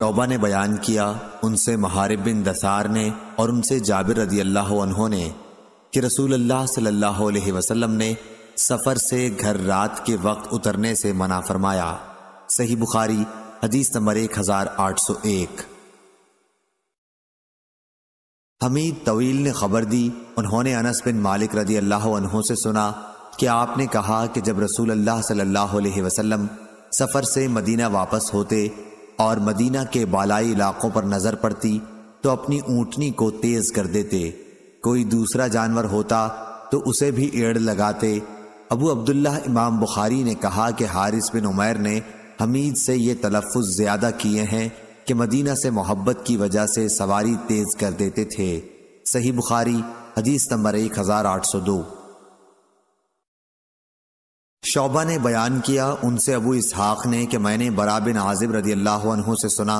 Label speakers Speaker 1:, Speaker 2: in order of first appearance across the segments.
Speaker 1: तोबा ने बयान किया उनसे महारिब बिन दसार ने और उनसे जाबिर रदी अल्लाह उन्होंने कि रसूल अल्लाह सल्लल्लाहु अलैहि वसल्लम ने सफ़र से घर रात के वक्त उतरने से मना फरमाया सही बुखारी हदीस नंबर एक हज़ार आठ सौ एक हमीद तवील ने खबर दी उन्होंने अनस बिन मालिक रदी अल्लाह से सुना कि आपने कहा कि जब रसूल अल्लाह सल्लल्लाहु अलैहि वसल्लम सफ़र से मदीना वापस होते और मदीना के बालाई इलाकों पर नज़र पड़ती तो अपनी ऊँटनी को तेज़ कर देते कोई दूसरा जानवर होता तो उसे भी एड़ लगाते अबू अब्दुल्ला इमाम बुखारी ने कहा कि हारिस बिन उमैर ने हमीद से ये तलफ़ ज़्यादा किए हैं कि मदीना से मोहब्बत की वजह से सवारी तेज़ कर देते थे सही बुखारी हदीस नंबर एक हज़ार आठ सौ दो शोबा ने बयान किया उनसे अबू इसहाक ने कि मैंने बरा बिन आजिब रदी अल्लाह से सुना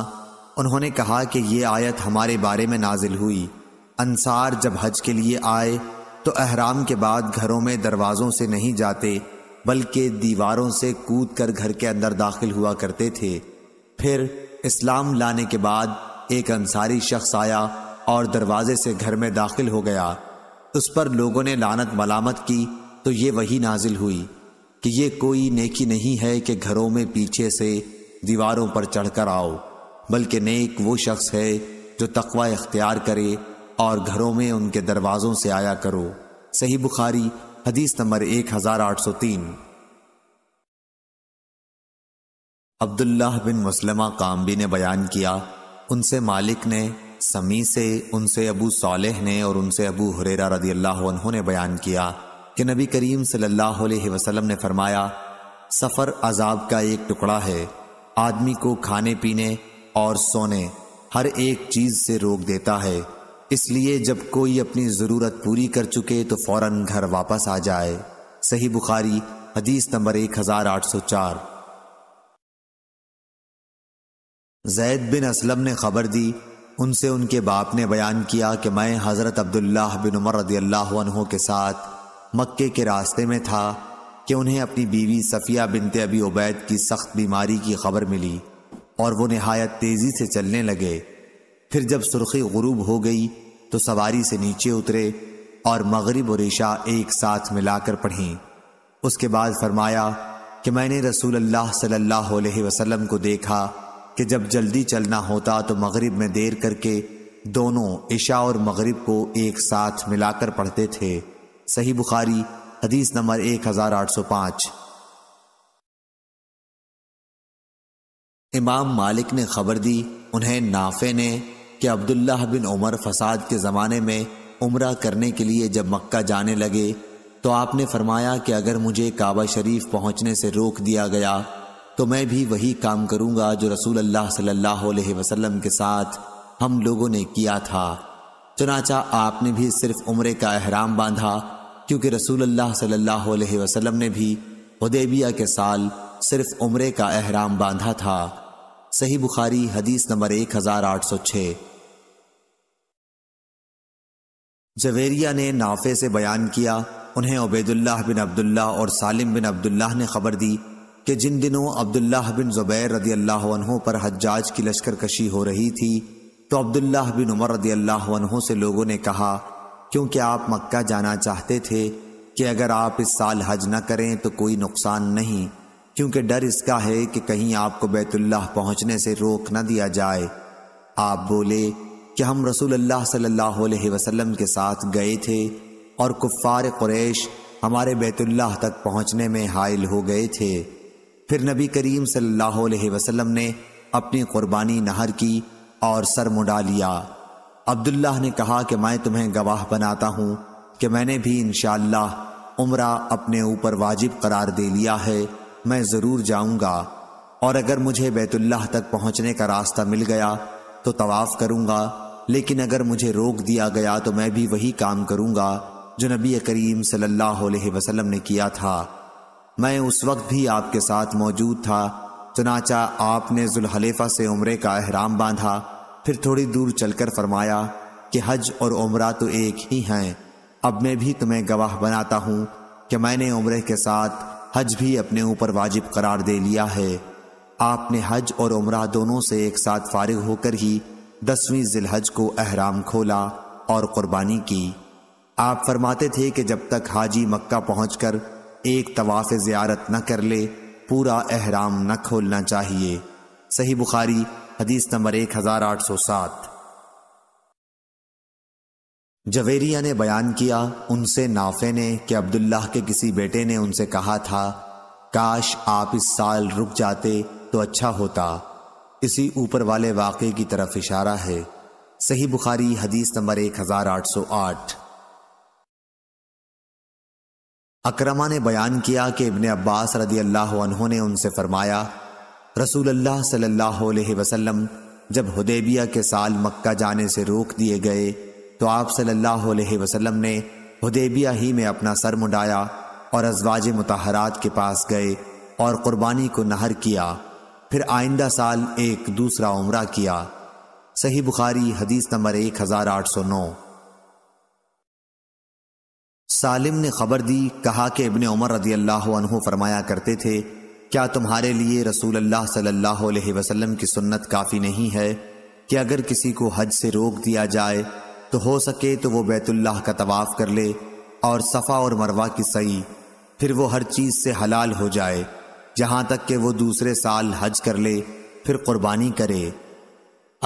Speaker 1: उन्होंने कहा कि ये आयत हमारे बारे में नाजिल हुई अंसार जब हज के लिए आए तो अहराम के बाद घरों में दरवाज़ों से नहीं जाते बल्कि दीवारों से कूद कर घर के अंदर दाखिल हुआ करते थे फिर इस्लाम लाने के बाद एक अंसारी शख्स आया और दरवाजे से घर में दाखिल हो गया उस पर लोगों ने लानत मलामत की तो ये वही नाजिल हुई कि ये कोई नेकी नहीं है कि घरों में पीछे से दीवारों पर चढ़कर आओ बल्कि नेक वो शख्स है जो तकवा इख्तियार करे और घरों में उनके दरवाजों से आया करो सही बुखारी हदीस नंबर एक हजार आठ सौ तीन अब्दुल्ला बिन मुसलमा कामबी ने बयान किया उनसे मालिक ने समी से उनसे अबू सालेह ने और उनसे अबू हुरेरा रदी अल्लाह ने बयान किया कि नबी करीम सल्लल्लाहु अलैहि वसल्लम ने फरमाया सफ़र अजाब का एक टुकड़ा है आदमी को खाने पीने और सोने हर एक चीज़ से रोक देता है इसलिए जब कोई अपनी ज़रूरत पूरी कर चुके तो फ़ौर घर वापस आ जाए सही बुखारी हदीस नंबर एक हज़ार आठ सौ चार जैद बिन असलम ने खबर दी उनसे उनके बाप ने बयान किया कि मैं हज़रत अब्दुल्ला बिन उमर रदी अल्लाह के साथ मक्के के रास्ते में था कि उन्हें अपनी बीवी सफ़िया बिनते अबी उबैद की सख्त बीमारी की खबर मिली और वो नहायत तेज़ी से चलने लगे फिर जब सुर्खी गुरूब हो गई तो सवारी से नीचे उतरे और मगरब और ऋषा एक साथ मिलाकर पढ़ी उसके बाद फरमाया कि मैंने रसूल अल्लाह सल्लल्लाहु अलैहि वसल्लम को देखा कि जब जल्दी चलना होता तो मगरब में देर करके दोनों ईशा और मगरब को एक साथ मिलाकर पढ़ते थे सही बुखारी हदीस नंबर एक हजार आठ सौ पाँच इमाम मालिक ने खबर दी उन्हें नाफे ने कि अब्दुल्लाह बिन उमर फसाद के ज़माने में उम्र करने के लिए जब मक्का जाने लगे तो आपने फरमाया कि अगर मुझे काबा शरीफ पहुंचने से रोक दिया गया तो मैं भी वही काम करूंगा जो रसूल अल्लाह सल्लल्लाहु अलैहि वसल्लम के साथ हम लोगों ने किया था चनाचा आपने भी सिर्फ उम्र का अहराम बांधा क्योंकि रसूल अल्लाह सल्लल्लाहु अलैहि वसल्लम ने भी हदेबिया के साल सिर्फ उम्र का अहराम बांधा था सही बुखारी हदीस नंबर एक हजार आठ सौ छः जवेरिया ने नाफे से बयान किया उन्हें उबैदुल्लाह बिन अब्दुल्ला और सालिम बिन अब्दुल्लाह ने खबर दी कि जिन दिनों अब्दुल्लाह बिन जुबैर रदी अल्लाह पर हज्जाज की लश्कर कशी हो रही थी तो अब्दुल्लाह बिन उमर रदी अल्लाह से लोगों ने कहा क्योंकि आप मक्का जाना चाहते थे कि अगर आप इस साल हज न करें तो कोई नुकसान नहीं क्योंकि डर इसका है कि कहीं आपको बैतुल्लाह पहुंचने से रोक न दिया जाए आप बोले कि हम रसूल अल्लाह सल्लल्लाहु अलैहि वसल्लम के साथ गए थे और कुफ़ार कुरैश हमारे बैतुल्लाह तक पहुंचने में हायल हो गए थे फिर नबी करीम सल्लल्लाहु अलैहि वसल्लम ने अपनी कुर्बानी नहर की और सर मुडा लिया अब्दुल्लाह ने कहा कि मैं तुम्हें गवाह बनाता हूँ कि मैंने भी इन उम्रा अपने ऊपर वाजिब करार दे लिया है मैं ज़रूर जाऊँगा और अगर मुझे बैतुल्लाह तक पहुँचने का रास्ता मिल गया तो तवाफ़ करूँगा लेकिन अगर मुझे रोक दिया गया तो मैं भी वही काम करूँगा जो नबी करीम सल्लल्लाहु अलैहि वसल्लम ने किया था मैं उस वक्त भी आपके साथ मौजूद था चनाचा आपने जुल्हलेफा से उम्रे का अहराम बांधा फिर थोड़ी दूर चलकर फरमाया कि हज और उम्र तो एक ही हैं अब मैं भी तुम्हें गवाह बनाता हूं कि मैंने उम्र के साथ हज भी अपने ऊपर वाजिब करार दे लिया है आपने हज और उम्र दोनों से एक साथ फारिग होकर ही दसवीं जिलहज को अहराम खोला और कुर्बानी की आप फरमाते थे कि जब तक हाजी मक्का पहुंचकर एक तवाफ ज़ियारत न कर ले पूरा अहराम न खोलना चाहिए सही बुखारी हदीस नंबर एक हजार आठ सौ सात जवेरिया ने बयान किया उनसे नाफे ने कि अब्दुल्लाह के किसी बेटे ने उनसे कहा था काश आप इस साल रुक जाते तो अच्छा होता इसी ऊपर वाले वाक़े की तरफ इशारा है सही बुखारी हदीस नंबर एक हजार आठ सौ आठ अक्रमा ने बयान किया कि इबन अब्बास रदी अल्लाह ने उनसे फरमाया रसूल अल्लाह सल्लल्लाहु अलैहि वसल्लम जब हुदैबिया के साल मक्का जाने से रोक दिए गए तो आप सल्लल्लाहु अलैहि वसल्लम ने हुदैबिया ही में अपना सर मुडाया और अजवाज मतहरात के पास गए और क़ुरबानी को नहर किया फिर आइंदा साल एक दूसरा उम्र किया सही बुखारी हदीस नंबर एक हजार आठ सौ नौ सालिम ने खबर दी कहा कि इबन उमर रदी अल्लाह फरमाया करते थे क्या तुम्हारे लिए रसूल अल्लाह सल्लल्लाहु अलैहि वसल्लम की सुन्नत काफ़ी नहीं है कि अगर किसी को हज से रोक दिया जाए तो हो सके तो वो बैतुल्लाह का तवाफ़ कर ले और सफ़ा और मरवा की सही फिर वो हर चीज़ से हलाल हो जाए जहाँ तक कि वो दूसरे साल हज कर ले फिर कुर्बानी करे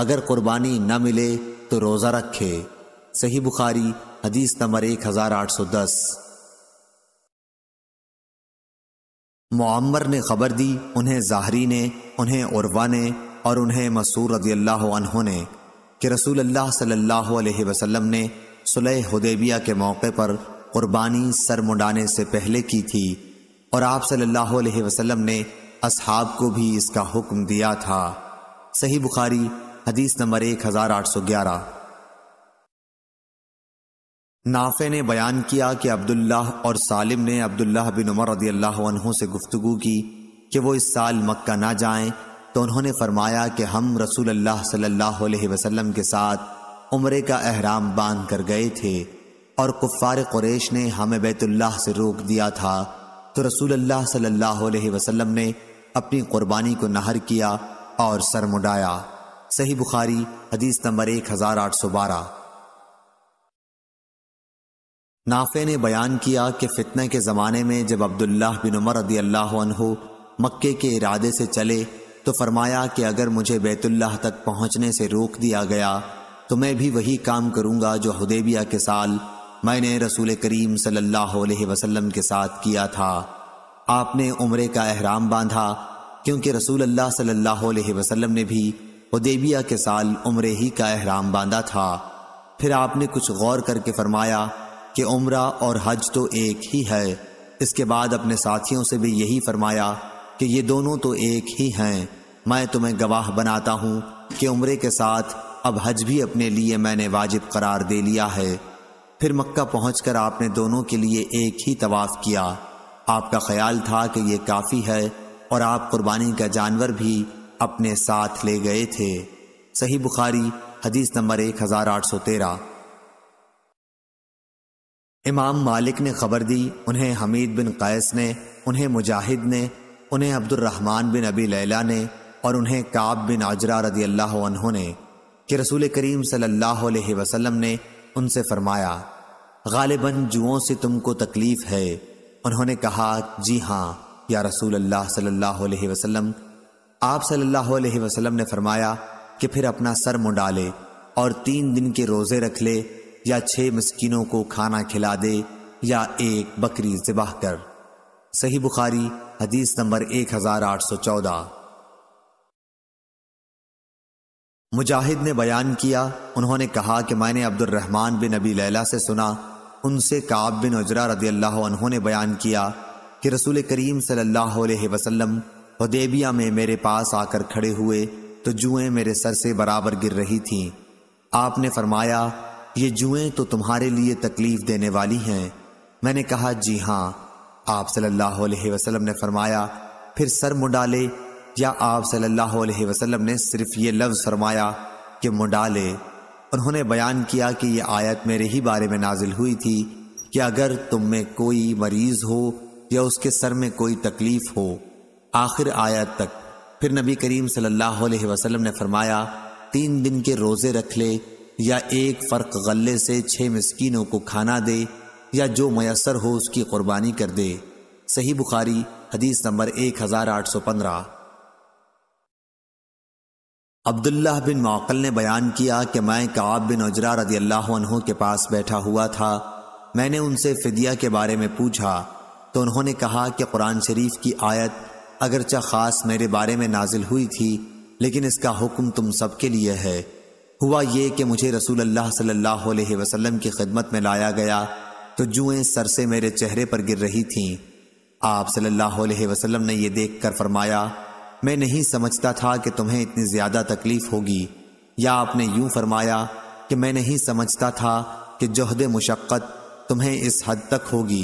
Speaker 1: अगर कुर्बानी न मिले तो रोज़ा रखे सही बुखारी हदीस नंबर एक हज़ार आठ सौ दस मम्मर ने खबर दी उन्हें जाहरी ने उन्हें उर्वा ने और उन्हें मसूर रदी अल्लाह ने कि रसूल अल्लाह सल्लल्लाहु अलैहि वसल्लम ने सुलह के मौके पर कुर्बानी सर मुंडाने से पहले की थी और आप सल्लल्लाहु अलैहि वसल्लम ने असहाब को भी इसका हुक्म दिया था सही बुखारी हदीस नंबर एक हज़ार आठ सौ ग्यारह नाफे ने बयान किया कि अब्दुल्लाह और सालिम ने अब्दुल्लाह बिन उमर रदी अल्लाह से गुफ्तु की कि वो इस साल मक्का ना जाएं तो उन्होंने फरमाया कि हम रसूल अल्लाह सल्लल्लाहु अलैहि वसल्लम के साथ उम्र का अहराम बांध कर गए थे और कुफ़ार कुरैश ने हमें बैतुल्लाह से रोक दिया था तो रसूल अल्लाह सल्लल्लाहु अलैहि वसल्लम ने अपनी कुर्बानी को नहर किया और सर मुडाया सही बुखारी हदीस नंबर एक हज़ार आठ सौ बारह नाफे ने बयान किया कि फितने के ज़माने में जब अब्दुल्ला बिन उमर रदी अल्लाह मक्के के इरादे से चले तो फरमाया कि अगर मुझे बैतुल्लाह तक पहुँचने से रोक दिया गया तो मैं भी वही काम करूँगा जो हदेबिया के साल मैंने रसूल करीम सल्लल्लाहु के साथ किया था आपने उम्र का अहराम बांधा क्योंकि रसूल अल्लाह सल्लल्लाहु अलैहि वसल्लम ने भी हदेबिया के साल उम्र ही का अहराम बांधा था फिर आपने कुछ गौर करके फरमाया कि उम्रा और हज तो एक ही है इसके बाद अपने साथियों से भी यही फरमाया कि ये दोनों तो एक ही हैं मैं तुम्हें गवाह बनाता हूँ कि उम्रे के साथ अब हज भी अपने लिए मैंने वाजिब करार दे लिया है फिर मक्का पहुंचकर आपने दोनों के लिए एक ही तवाफ़ किया आपका ख्याल था कि यह काफ़ी है और आप कुर्बानी का जानवर भी अपने साथ ले गए थे सही बुखारी हदीस नंबर एक हज़ार आठ सौ तेरह इमाम मालिक ने खबर दी उन्हें हमीद बिन कैस ने उन्हें मुजाहिद ने उन्हें अब्दुलरहमान बिन अबी लैला ने और उन्हें काब बिन आजरा रदी अल्लाह ने कि रसूल करीम सल्लल्लाहु अलैहि वसल्लम ने उनसे फरमाया गालिबन जुओं से तुमको तकलीफ है उन्होंने कहा जी हाँ या रसूल अल्लाह सल्लल्लाहु अलैहि वसल्लम आप सल्लल्लाहु अलैहि वसल्लम ने फरमाया कि फिर अपना सर मुंडा ले और तीन दिन के रोज़े रख ले या छह मस्किनों को खाना खिला दे या एक बकरी जिबाह कर सही बुखारी हदीस नंबर एक हजार आठ सौ चौदह मुजाहिद ने बयान किया उन्होंने कहा कि मैंने रहमान बिन अबी लैला से सुना उनसे काब बिन उजरा रदी अल्लाह उन्होंने बयान किया कि रसूल करीम सल्लल्लाहु अलैहि हदेबिया में मेरे पास आकर खड़े हुए तो जुएं मेरे सर से बराबर गिर रही थीं आपने फरमाया ये जुएं तो तुम्हारे लिए तकलीफ देने वाली हैं मैंने कहा जी हाँ आप सल्लल्लाहु अलैहि वसल्लम ने फरमाया फिर सर मुंडाले या आप सल्लल्लाहु अलैहि वसल्लम ने सिर्फ ये लफ्ज़ फरमाया कि मुंडाले उन्होंने बयान किया कि यह आयत मेरे ही बारे में नाजिल हुई थी कि अगर तुम में कोई मरीज हो या उसके सर में कोई तकलीफ हो आखिर आयत तक फिर नबी करीम सल्लल्लाहु अलैहि वसल्लम ने फरमाया तीन दिन के रोज़े रख ले या एक फ़र्क गले से छः मस्किनों को खाना दे या जो मैसर हो उसकी कुर्बानी कर दे सही बुखारी हदीस नंबर एक हज़ार आठ सौ पंद्रह अब्दुल्ला बिन मौकल ने बयान किया कि मैं काब बिन उजरा रदी अल्लाह के पास बैठा हुआ था मैंने उनसे फ़िदिया के बारे में पूछा तो उन्होंने कहा कि कुरान शरीफ की आयत अगरचा ख़ास मेरे बारे में नाजिल हुई थी लेकिन इसका हुक्म तुम सब के लिए है हुआ ये कि मुझे रसूल अल्लाह सल्लल्लाहु अलैहि वसल्लम की खिदमत में लाया गया तो जुएं सर से मेरे चेहरे पर गिर रही थीं आप सल्लल्लाहु अलैहि वसल्लम ने यह देखकर फरमाया मैं नहीं समझता था कि तुम्हें इतनी ज़्यादा तकलीफ होगी या आपने यूं फरमाया कि मैं नहीं समझता था कि जहद मुशक्क़त तुम्हें इस हद तक होगी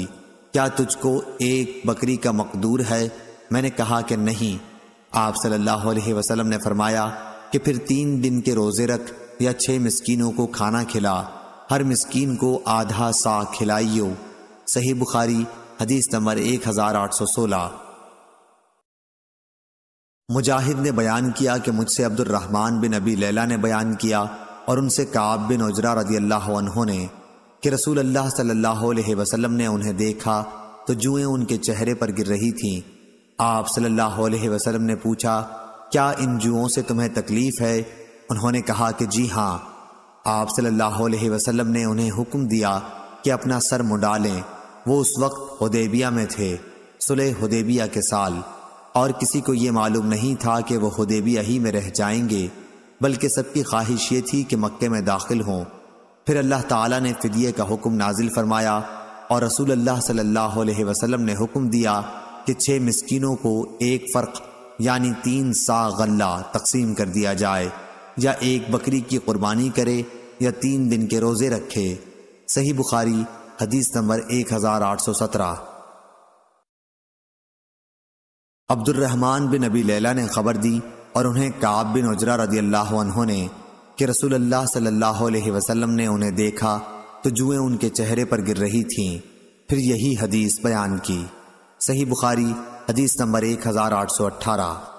Speaker 1: क्या तुझको एक बकरी का मकदूर है मैंने कहा कि नहीं आप सल्लल्लाहु अलैहि वसल्लम ने फरमाया कि फिर तीन दिन के रोज़े रख या छह मिसकीनों को खाना खिला हर मिसकीन को आधा सा खिलाइयो सही बुखारी हदीस नंबर एक हजार आठ सौ सोलह मुजाहिद ने बयान किया कि मुझसे रहमान बिन अबी लैला ने बयान किया और उनसे काब बिन उजरा रजी अल्लाह ने कि रसूल अल्लाह सल्लल्लाहु अलैहि वसल्लम ने उन्हें देखा तो जुएं उनके चेहरे पर गिर रही थीं आप सल्लल्लाहु अलैहि वसल्लम ने पूछा क्या इन जुओं से तुम्हें तकलीफ़ है उन्होंने कहा कि जी हाँ आप सल्लल्लाहु अलैहि वसल्लम ने उन्हें हुक्म दिया कि अपना सर मुडा लें वो उस वक्त हदेबिया में थे सुलह हदेबिया के साल और किसी को ये मालूम नहीं था कि वह हदेबिया ही में रह जाएंगे बल्कि सबकी ख्वाहिश ये थी कि मक्के में दाखिल हों फिर अल्लाह ताला ने फिदिये का हुक्म नाजिल फरमाया और रसूल अल्लाह सल्लल्लाहु अलैहि वसल्लम ने हुक्म दिया कि छः मिसकीनों को एक फ़र्क यानी तीन सा गल्ला तकसीम कर दिया जाए या एक बकरी की कुर्बानी करे या तीन दिन के रोज़े रखे सही बुखारी हदीस नंबर एक हज़ार आठ सौ सत्रह अब्दुलरहमान बिन नबी लैला ने खबर दी और उन्हें काब बिन उजरा रदी अल्लाह ने कि रसूल अल्लाह सल्लल्लाहु अलैहि वसल्लम ने उन्हें देखा तो जुएं उनके चेहरे पर गिर रही थीं फिर यही हदीस बयान की सही बुखारी हदीस नंबर एक हज़ार आठ सौ अट्ठारह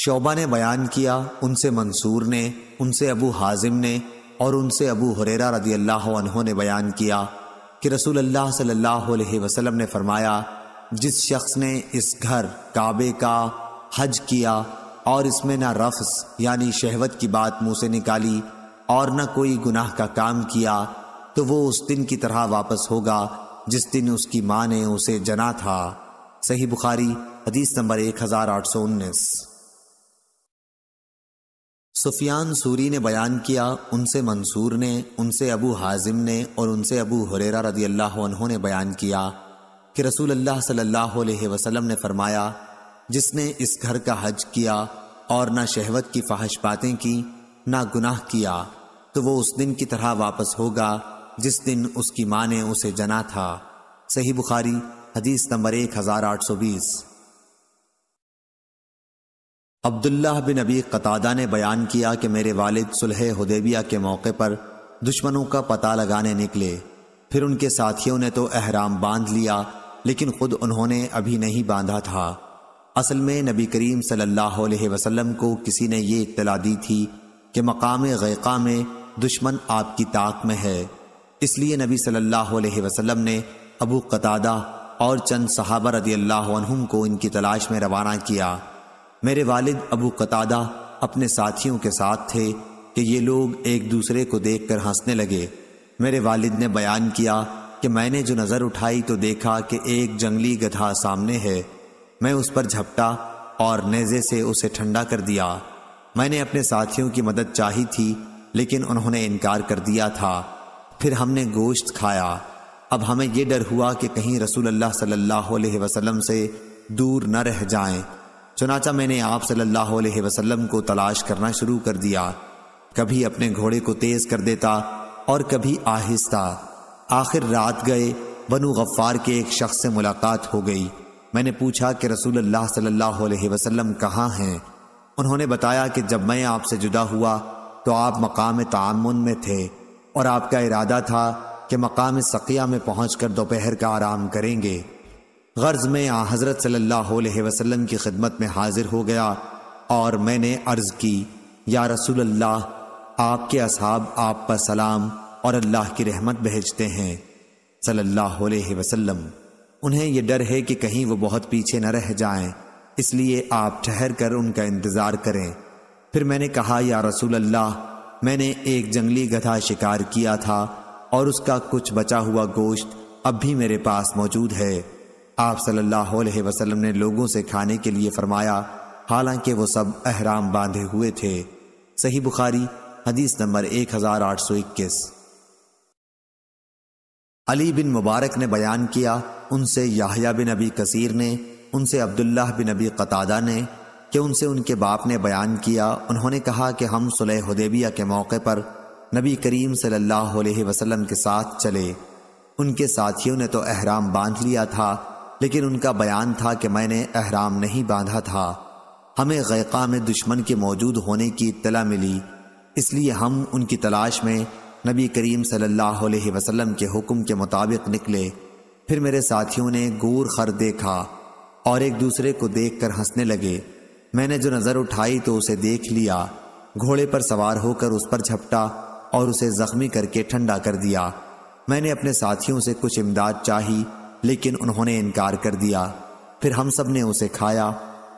Speaker 1: शोबा ने बयान किया उनसे मंसूर ने उनसे अबू हाजिम ने और उनसे अबू हुरेरा रदी अल्लाह ने बयान किया कि रसूल अल्लाह सल्लल्लाहु अलैहि वसल्लम ने फरमाया जिस शख्स ने इस घर काबे का हज किया और इसमें ना रफ्स यानी शहवत की बात मुंह से निकाली और ना कोई गुनाह का काम किया तो वो उस दिन की तरह वापस होगा जिस दिन उसकी माँ ने उसे जना था सही बुखारी हदीस नंबर एक हजार आठ सौ उन्नीस सुफियान सूरी ने बयान किया उनसे मंसूर ने उनसे अबू हाजिम ने और उनसे अबू हुरेरा रदी अल्लाह ने बयान किया कि रसूल अल्लाह सल्लल्लाहु अलैहि वसल्लम ने फरमाया जिसने इस घर का हज किया और ना शहवत की फाहश बातें की ना गुनाह किया तो वो उस दिन की तरह वापस होगा जिस दिन उसकी माँ ने उसे जना था सही बुखारी हदीस नंबर एक हज़ार आठ सौ बीस अब्दुल्लाह बिन अबी कतादा ने बयान किया कि मेरे वालिद सुलह हुदेबिया के मौके पर दुश्मनों का पता लगाने निकले फिर उनके साथियों ने तो अहराम बांध लिया लेकिन खुद उन्होंने अभी नहीं बांधा था असल में नबी करीम सल्लल्लाहु अलैहि वसल्लम को किसी ने ये इतला दी थी कि मकाम गैका में दुश्मन आपकी ताक में है इसलिए नबी सल्लल्लाहु अलैहि वसल्लम ने अबू कतादा और चंद सहाबा रदी अल्लाह को इनकी तलाश में रवाना किया मेरे वालिद अबू कतादा अपने साथियों के साथ थे कि ये लोग एक दूसरे को देख कर हंसने लगे मेरे वालिद ने बयान किया कि मैंने जो नज़र उठाई तो देखा कि एक जंगली गधा सामने है मैं उस पर झपटा और नेज़े से उसे ठंडा कर दिया मैंने अपने साथियों की मदद चाही थी लेकिन उन्होंने इनकार कर दिया था फिर हमने गोश्त खाया अब हमें यह डर हुआ कि कहीं रसूल अल्लाह सल्लल्लाहु अलैहि वसल्लम से दूर न रह जाएं चुनाचा मैंने आप सल्लल्लाहु अलैहि वसल्लम को तलाश करना शुरू कर दिया कभी अपने घोड़े को तेज कर देता और कभी आहिस्ता आखिर रात गए बनु गफ्फार के एक शख्स से मुलाकात हो गई मैंने पूछा कि रसूल अल्लाह सल्लल्लाहु अलैहि वसल्लम कहाँ हैं उन्होंने बताया कि जब मैं आपसे जुदा हुआ तो आप मकाम तामुन में थे और आपका इरादा था कि मकाम सकिया में कर दोपहर का आराम करेंगे गर्ज में आ हजरत सल्लल्लाहु वसलम की खिदमत में हाजिर हो गया और मैंने अर्ज की या रसूल अल्लाह आपके असहाब आप पर सलाम और अल्लाह की रहमत भेजते हैं सल्लल्लाहु अलैहि वसल्लम उन्हें यह डर है कि कहीं वो बहुत पीछे न रह जाएं इसलिए आप ठहर कर उनका इंतज़ार करें फिर मैंने कहा या रसूल अल्लाह मैंने एक जंगली गधा शिकार किया था और उसका कुछ बचा हुआ गोश्त अब भी मेरे पास मौजूद है आप सल्लल्लाहु अलैहि वसल्लम ने लोगों से खाने के लिए फरमाया हालांकि वो सब अहराम बांधे हुए थे सही बुखारी हदीस नंबर 1821 अली बिन मुबारक ने बयान किया उनसे याहिया बिन अबी कसीर ने उनसे अब्दुल्लाह बिन अबी कतादा ने कि उनसे उनके बाप ने बयान किया उन्होंने कहा कि हम सुलह हदेबिया के मौके पर नबी करीम सल्लल्लाहु अलैहि वसल्लम के साथ चले उनके साथियों ने तो अहराम बांध लिया था लेकिन उनका बयान था कि मैंने अहराम नहीं बांधा था हमें गैका में दुश्मन के मौजूद होने की इतला मिली इसलिए हम उनकी तलाश में नबी करीम सल्लल्लाहु अलैहि वसल्लम के हुक्म के मुताबिक निकले फिर मेरे साथियों ने गूर खर देखा और एक दूसरे को देखकर हंसने लगे मैंने जो नज़र उठाई तो उसे देख लिया घोड़े पर सवार होकर उस पर झपटा और उसे जख्मी करके ठंडा कर दिया मैंने अपने साथियों से कुछ इमदाद चाही लेकिन उन्होंने इनकार कर दिया फिर हम सब ने उसे खाया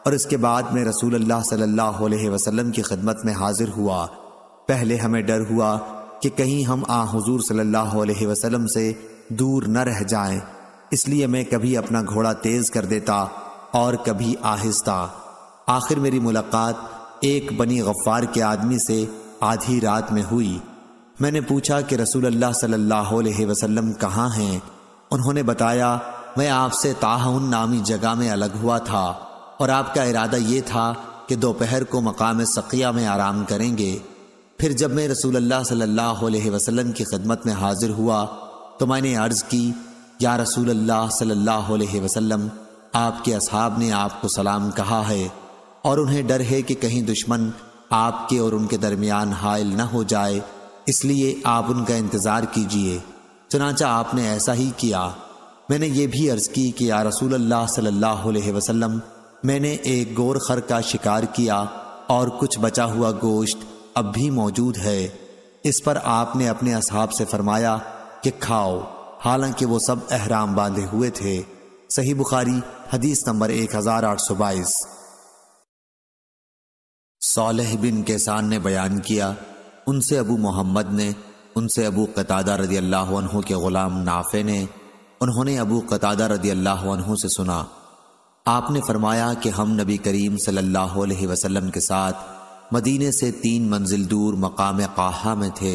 Speaker 1: और इसके बाद में रसूल अल्लाह सल्लल्लाहु अलैहि वसल्लम की खिदमत में हाजिर हुआ पहले हमें डर हुआ कि कहीं हम आ हुजूर सल्लल्लाहु अलैहि वसल्लम से दूर न रह जाएं इसलिए मैं कभी अपना घोड़ा तेज कर देता और कभी आहिस्ता आखिर मेरी मुलाकात एक बनी गफ्फार के आदमी से आधी रात में हुई मैंने पूछा कि रसूल अल्लाह सल्लल्लाहु अलैहि वसल्लम कहाँ हैं उन्होंने बताया मैं आपसे ताहन नामी जगह में अलग हुआ था और आपका इरादा ये था कि दोपहर को मकाम सकिया में आराम करेंगे फिर जब मैं रसूल अल्लाह सल्लल्लाहु अलैहि वसल्लम की खिदमत में हाजिर हुआ तो मैंने अर्ज़ की या रसूल अल्लाह सल्लल्लाहु अलैहि वसल्लम आपके असहाब ने आपको सलाम कहा है और उन्हें डर है कि कहीं दुश्मन आपके और उनके दरमियान हायल न हो जाए इसलिए आप उनका इंतज़ार कीजिए चनाचा आपने ऐसा ही किया मैंने ये भी अर्ज की कि या रसूल अल्लाह सल्लल्लाहु अलैहि वसल्लम मैंने एक गोर खर का शिकार किया और कुछ बचा हुआ गोश्त अब भी मौजूद है इस पर आपने अपने असहाब से फरमाया कि खाओ हालांकि वो सब अहराम बांधे हुए थे सही बुखारी हदीस नंबर एक हजार आठ सौ बाईस सोलह बिन केसान ने बयान किया उनसे अबू मोहम्मद ने उनसे अबू कतादा रदी अल्लाह के ग़ुलाम नाफे ने उन्होंने अबू कतादा रदी अल्लाह से सुना आपने फरमाया कि हम नबी करीम सल्लल्लाहु अलैहि वसल्लम के साथ मदीने से तीन मंजिल दूर मकाम काहा में थे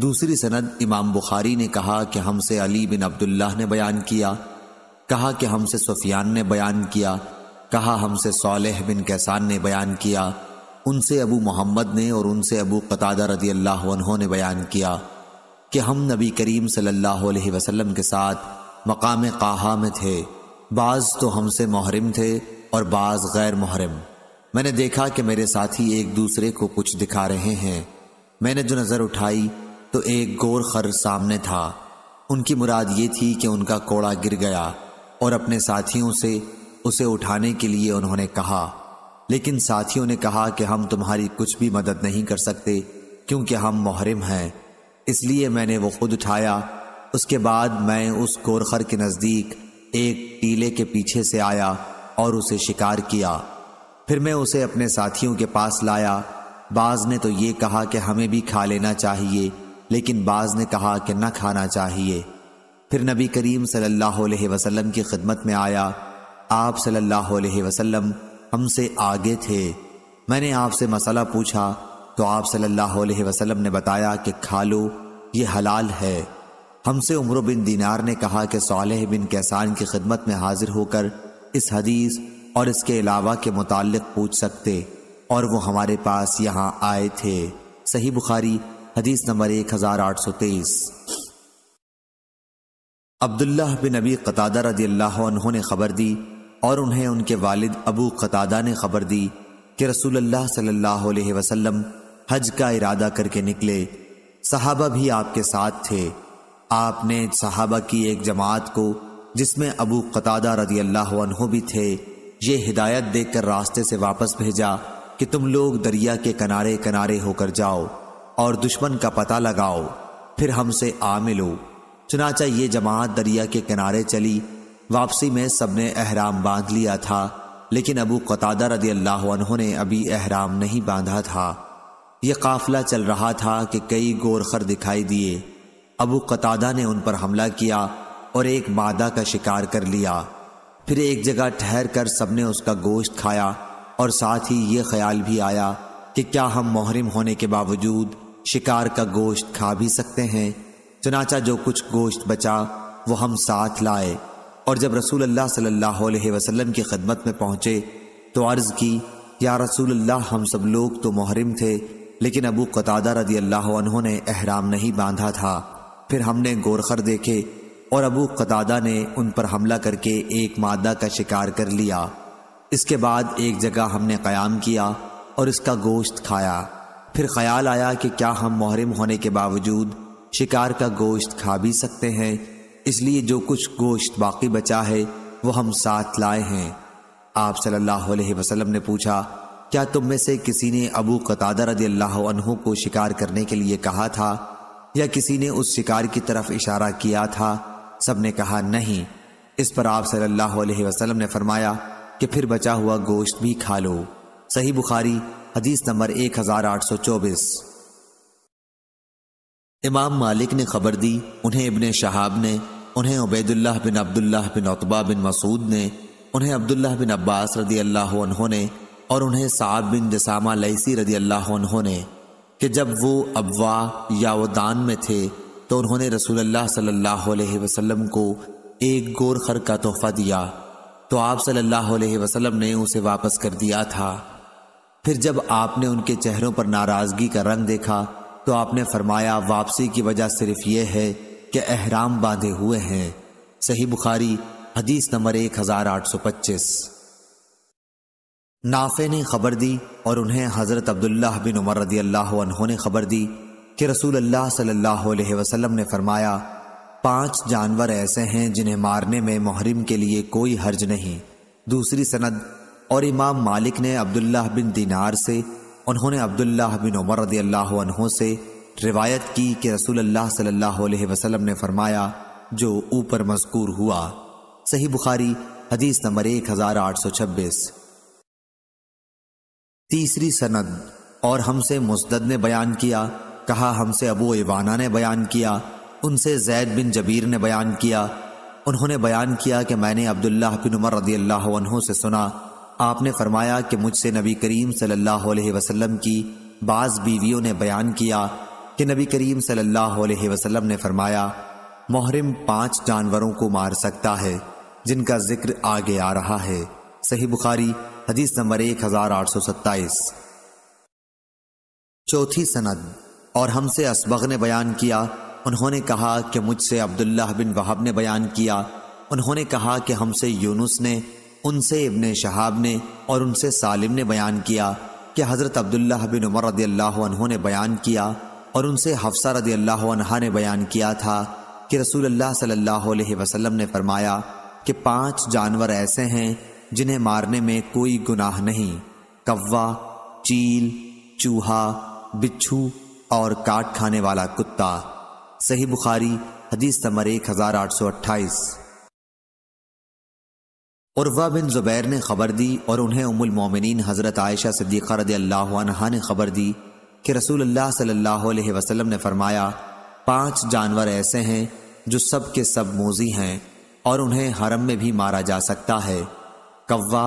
Speaker 1: दूसरी सनद इमाम बुखारी ने कहा कि हमसे अली बिन अब्दुल्लाह ने बयान किया कहा कि हमसे सुफियान ने बयान किया कहा हमसे सालह बिन कैसान ने बयान किया उनसे अबू मोहम्मद ने और उनसे अबू कतादा रदी अल्लाह ने बयान किया कि हम नबी करीम सल्लल्लाहु अलैहि वसल्लम के साथ मकाम काहा में थे बाज़ तो हमसे मुहरम थे और बाज़ गैर महरम मैंने देखा कि मेरे साथी एक दूसरे को कुछ दिखा रहे हैं मैंने जो नज़र उठाई तो एक गोर खर सामने था उनकी मुराद ये थी कि उनका कोड़ा गिर गया और अपने साथियों से उसे उठाने के लिए उन्होंने कहा लेकिन साथियों ने कहा कि हम तुम्हारी कुछ भी मदद नहीं कर सकते क्योंकि हम मुहरम हैं इसलिए मैंने वो खुद उठाया उसके बाद मैं उस गोरखर के नज़दीक एक टीले के पीछे से आया और उसे शिकार किया फिर मैं उसे अपने साथियों के पास लाया बाज ने तो ये कहा कि हमें भी खा लेना चाहिए लेकिन बाज ने कहा कि न खाना चाहिए फिर नबी करीम सल्लल्लाहु अलैहि वसल्लम की खिदमत में आया आप सल्लल्लाहु अलैहि वसल्लम हमसे आगे थे मैंने आपसे मसला पूछा तो आप सल्लल्लाहु अलैहि वसल्लम ने बताया कि खा लो ये हलाल है हमसे उम्र बिन दीनार ने कहा कि साल बिन कैसान की खिदमत में हाजिर होकर इस हदीस और इसके अलावा के मुतालिक पूछ सकते और वो हमारे पास यहाँ आए थे सही बुखारी हदीस नंबर एक हजार आठ सौ तेईस अब्दुल्ला बिन अबी कतादर रदी अल्लाह ने खबर दी और उन्हें उनके वालिद अबू कतादा ने खबर दी कि रसूल अल्लाह सल्लल्लाहु अलैहि वसल्लम हज का इरादा करके निकले सहाबा भी आपके साथ थे आपने सहाबा की एक जमात को जिसमें अबू कतादा रदी अल्लाह भी थे ये हिदायत देकर रास्ते से वापस भेजा कि तुम लोग दरिया के किनारे किनारे होकर जाओ और दुश्मन का पता लगाओ फिर हमसे आ मिलो चुनाचा ये जमात दरिया के किनारे चली वापसी में सबने अहराम बांध लिया था लेकिन अबू कतादा रदी अल्लाह ने अभी अहराम नहीं बांधा था यह काफिला चल रहा था कि कई गोरखर दिखाई दिए अबू कतादा ने उन पर हमला किया और एक मादा का शिकार कर लिया फिर एक जगह ठहर कर सबने उसका गोश्त खाया और साथ ही ये ख्याल भी आया कि क्या हम मोहरम होने के बावजूद शिकार का गोश्त खा भी सकते हैं चनाचा जो कुछ गोश्त बचा वो हम साथ लाए और जब रसूल अल्लाह सल्लल्लाहु अलैहि वसल्लम की खदमत में पहुंचे तो अर्ज की या रसूल अल्लाह हम सब लोग तो मुहरम थे लेकिन अबू कतादा रदी अल्लाह उन्होंने अहराम नहीं बांधा था फिर हमने गोरखर देखे और अबू कतादा ने उन पर हमला करके एक मादा का शिकार कर लिया इसके बाद एक जगह हमने क़्याम किया और इसका गोश्त खाया फिर ख्याल आया कि क्या हम मुहरम होने के बावजूद शिकार का गोश्त खा भी सकते हैं इसलिए जो कुछ गोश्त बाकी बचा है वो हम साथ लाए हैं आप सल्लल्लाहु अलैहि वसल्लम ने पूछा क्या तुम में से किसी ने अबू कतादर रदी अल्लाह को शिकार करने के लिए कहा था या किसी ने उस शिकार की तरफ इशारा किया था सब ने कहा नहीं इस पर आप सल्लल्लाहु अलैहि वसल्लम ने फरमाया कि फिर बचा हुआ गोश्त भी खा लो सही बुखारी हदीस नंबर एक हजार आठ सौ चौबीस इमाम मालिक ने खबर दी उन्हें इबन शहाब ने उन्हें उबैदुल्लाह बिन अब्दुल्लाह बिन अतबा बिन मसूद ने उन्हें अब्दुल्लाह बिन अब्बास रदी अल्लाह ने और उन्हें साब बिन जसामा लैसी रदी अल्लाह ने कि जब वो अबवा या वदान में थे तो उन्होंने रसूल सल्लल्लाहु अलैहि वसल्लम को एक गोर खर का तोहफा दिया तो आप सल्लल्लाहु अलैहि वसल्लम ने उसे वापस कर दिया था फिर जब आपने उनके चेहरों पर नाराज़गी का रंग देखा तो आपने फरमाया वापसी की वजह सिर्फ यह है के अहराम बांधे हुए हैं सही बुखारी हदीस नंबर एक हजार आठ सौ पच्चीस नाफे ने खबर दी और उन्हें हज़रत अब्दुल्लाह बिन उमर रदी अल्लाह ने खबर दी कि रसूल अल्लाह सल्लल्लाहु अलैहि वसल्लम ने फरमाया पांच जानवर ऐसे हैं जिन्हें मारने में मुहरिम के लिए कोई हर्ज नहीं दूसरी सनद और इमाम मालिक ने अब्दुल्लाह बिन दिनार से उन्होंने अब्दुल्लाह बिन उमर रदी अल्लाह से रिवायत की कि रसूल अल्लाह सल्लल्लाहु अलैहि वसल्लम ने फरमाया जो ऊपर मजकूर हुआ सही बुखारी हदीस नंबर एक हजार आठ सौ छब्बीस तीसरी सनद और हमसे मुस्दद ने बयान किया कहा हमसे अबू इवाना ने बयान किया उनसे जैद बिन जबीर ने बयान किया उन्होंने बयान किया कि मैंने अब्दुल्ला बिन उमर रदी अल्लाह से सुना आपने फरमाया कि मुझसे नबी करीम सल्लल्लाहु अलैहि वसल्लम की बाज़ बीवियों ने बयान किया कि नबी करीम सल्लल्लाहु अलैहि वसल्लम ने फरमाया मोहरम पांच जानवरों को मार सकता है जिनका जिक्र आगे आ रहा है सही बुखारी हदीस नंबर एक हजार आठ सौ सत्ताईस चौथी सनद और हमसे असबग ने बयान किया उन्होंने कहा कि मुझसे अब्दुल्लाह बिन वहाब ने बयान किया उन्होंने कहा कि हमसे यूनुस ने उनसे इब्ने शहाब ने और उनसे सालिम ने बयान किया कि हज़रत अब्दुल्लाह बिन उमर रदी अल्लाह ने बयान किया और उनसे हफ्सा रदी अल्लाह ने बयान किया था कि रसूल अल्लाह सल्लल्लाहु अलैहि वसल्लम ने फरमाया कि पांच जानवर ऐसे हैं जिन्हें मारने में कोई गुनाह नहीं कौवा चील चूहा बिच्छू और काट खाने वाला कुत्ता सही बुखारी हदीस नंबर एक हजार आठ सौ अट्ठाईस उर्वा बिन जुबैर ने खबर दी और उन्हें उमुल मोमिन हजरत आयशा सिद्दीक़ा रदी अल्लाह ने खबर दी कि रसूल अल्लाह सल्लल्लाहु अलैहि वसल्लम ने फरमाया पांच जानवर ऐसे हैं जो सब के सब मोजी हैं और उन्हें हरम में भी मारा जा सकता है कौवा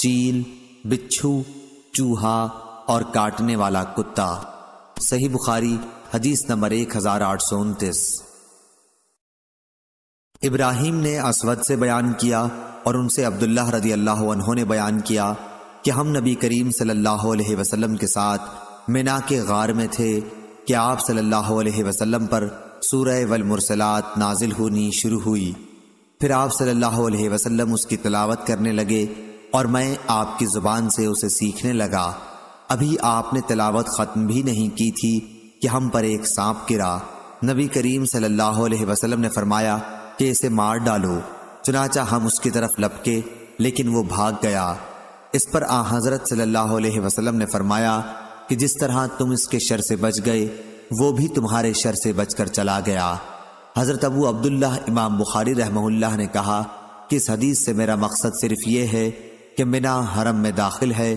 Speaker 1: चील बिच्छू चूहा और काटने वाला कुत्ता सही बुखारी हदीस नंबर एक हजार आठ सौ उनतीस इब्राहिम ने असवद से बयान किया और उनसे अब्दुल्ला रदी अल्लाह ने बयान किया कि हम नबी करीम सल्लल्लाहु अलैहि वसल्लम के साथ मिना के गार में थे कि आप सल्लल्लाहु अलैहि वसल्लम पर सूरह वल मुरसलात नाजिल होनी शुरू हुई फिर आप सल्लल्लाहु अलैहि वसल्लम उसकी तलावत करने लगे और मैं आपकी ज़ुबान से उसे सीखने लगा अभी आपने तलावत ख़त्म भी नहीं की थी कि हम पर एक सांप गिरा नबी करीम सल्लल्लाहु अलैहि वसल्लम ने फरमाया कि इसे मार डालो चुनाचा हम उसकी तरफ लपके लेकिन वो भाग गया इस पर आ हज़रत सल्लल्लाहु अलैहि वसल्लम ने फरमाया कि जिस तरह तुम इसके शर से बच गए वो भी तुम्हारे शर से बचकर चला गया हज़रत अबू अब्दुल्ला इमाम बुखारी रहमहुल्लाह ने कहा कि इस हदीस से मेरा मकसद सिर्फ ये है कि मिना हरम में दाखिल है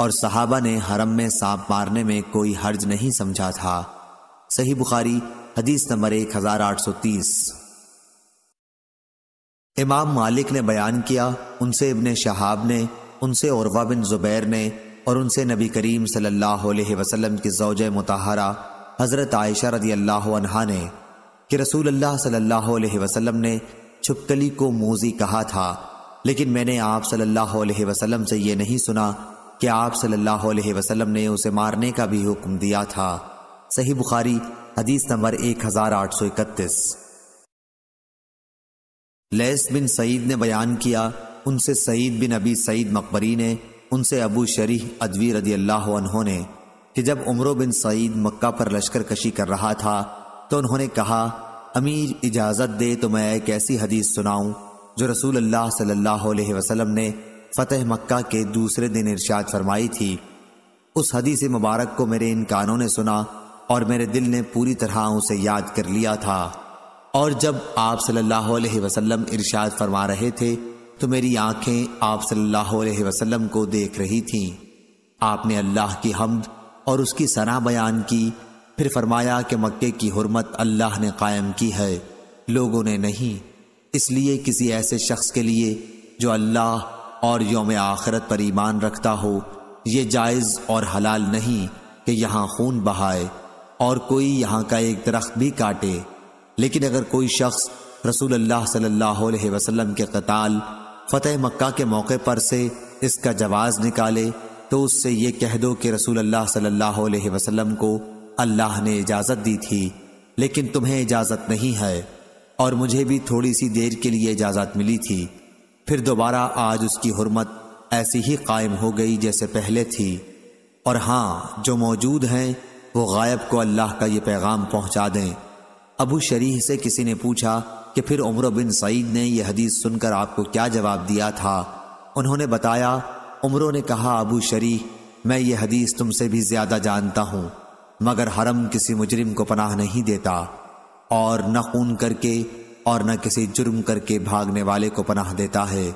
Speaker 1: और सहाबा ने हरम में सांप मारने में कोई हर्ज नहीं समझा था सही बुखारी हदीस नंबर एक हजार आठ सौ तीस इमाम मालिक ने बयान किया उनसे इबन शहाब ने उनसे औरवा बिन जुबैर ने और उनसे नबी करीम सल्लल्लाहु अलैहि वसल्लम की जौज मुतहरा हज़रत आयशा रदी अल्लाह ने कि रसूल अल्लाह सल्लल्लाहु अलैहि वसल्लम ने छुपकली को मोजी कहा था लेकिन मैंने आप सल्लल्लाहु अलैहि वसल्लम से ये नहीं सुना कि आप सल्लल्लाहु अलैहि वसल्लम ने उसे मारने का भी हुक्म दिया था सही बुखारी हदीस नंबर एक लेस बिन सईद ने बयान किया उनसे सईद बिन अबी सईद मकबरी ने उनसे अबू शरीह अदवी रदी अल्लाह उन्होंने कि जब उमरो बिन सईद मक्का पर लश्कर कशी कर रहा था तो उन्होंने कहा अमीर इजाज़त दे तो मैं एक ऐसी हदीस सुनाऊं जो रसूल अल्लाह सल्लल्लाहु अलैहि वसल्लम ने फ़तेह मक्का के दूसरे दिन इरशाद फरमाई थी उस हदीस मुबारक को मेरे इन कानों ने सुना और मेरे दिल ने पूरी तरह उसे याद कर लिया था और जब आप सल्लल्लाहु अलैहि वसल्लम इरशाद फरमा रहे थे तो मेरी आंखें आप सल्लल्लाहु अलैहि वसल्लम को देख रही थीं आपने अल्लाह की हमद और उसकी सना बयान की फिर फरमाया कि मक्के की हरमत अल्लाह ने कायम की है लोगों ने नहीं इसलिए किसी ऐसे शख्स के लिए जो अल्लाह और योम आखरत पर ईमान रखता हो ये जायज़ और हलाल नहीं कि यहाँ खून बहाए और कोई यहाँ का एक दरख्त भी काटे लेकिन अगर कोई शख्स रसूल अल्लाह सल्लल्लाहु अलैहि वसल्लम के कताल फ़तेह मक्का के मौके पर से इसका जवाज़ निकाले तो उससे ये कह दो कि रसूल अल्लाह सल्लल्लाहु अलैहि वसल्लम को अल्लाह ने इजाज़त दी थी लेकिन तुम्हें इजाज़त नहीं है और मुझे भी थोड़ी सी देर के लिए इजाज़त मिली थी फिर दोबारा आज उसकी हरमत ऐसी ही कायम हो गई जैसे पहले थी और हाँ जो मौजूद हैं वो गायब को अल्लाह का ये पैगाम पहुँचा दें अबू शरीह से किसी ने पूछा कि फिर उम्र बिन सईद ने यह हदीस सुनकर आपको क्या जवाब दिया था उन्होंने बताया उम्रों ने कहा अबू शरी मैं ये हदीस तुमसे भी ज्यादा जानता हूँ मगर हरम किसी मुजरिम को पनाह नहीं देता और न खून करके और न किसी जुर्म करके भागने वाले को पनाह देता है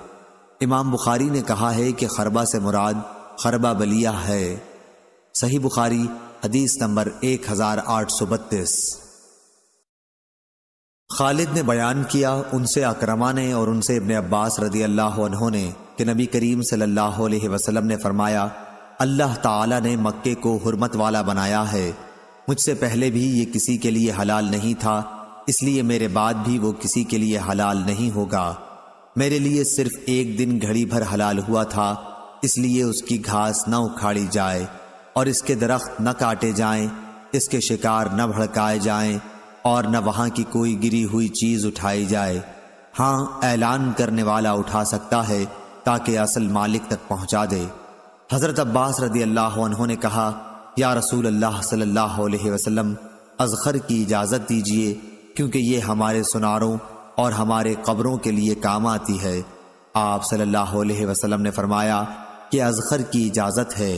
Speaker 1: इमाम बुखारी ने कहा है कि खरबा से मुराद खरबा बलिया है सही बुखारी हदीस नंबर एक हजार आठ सौ बत्तीस खालिद ने बयान किया उनसे अक्रमा ने और उनसे इबन अब्बास रदी अल्लाह ने कि नबी करीम सल्लल्लाहु अलैहि वसल्लम ने फरमाया अल्लाह ताला ने मक्के को हरमत वाला बनाया है मुझसे पहले भी ये किसी के लिए हलाल नहीं था इसलिए मेरे बाद भी वो किसी के लिए हलाल नहीं होगा मेरे लिए सिर्फ एक दिन घड़ी भर हलाल हुआ था इसलिए उसकी घास न उखाड़ी जाए और इसके दरख्त न काटे जाएं, इसके शिकार न भड़काए जाएं और न वहां की कोई गिरी हुई चीज उठाई जाए हाँ ऐलान करने वाला उठा सकता है ताकि असल मालिक तक पहुंचा दे हजरत अब्बास रदी अल्लाह ने कहा या रसूल अल्लाह सल्लल्लाहु अलैहि वसल्लम अजहर की इजाज़त दीजिए क्योंकि ये हमारे सुनारों और हमारे कब्रों के लिए काम आती है आप सल्लल्लाहु अलैहि वसल्लम ने फरमाया कि अजहर की इजाज़त है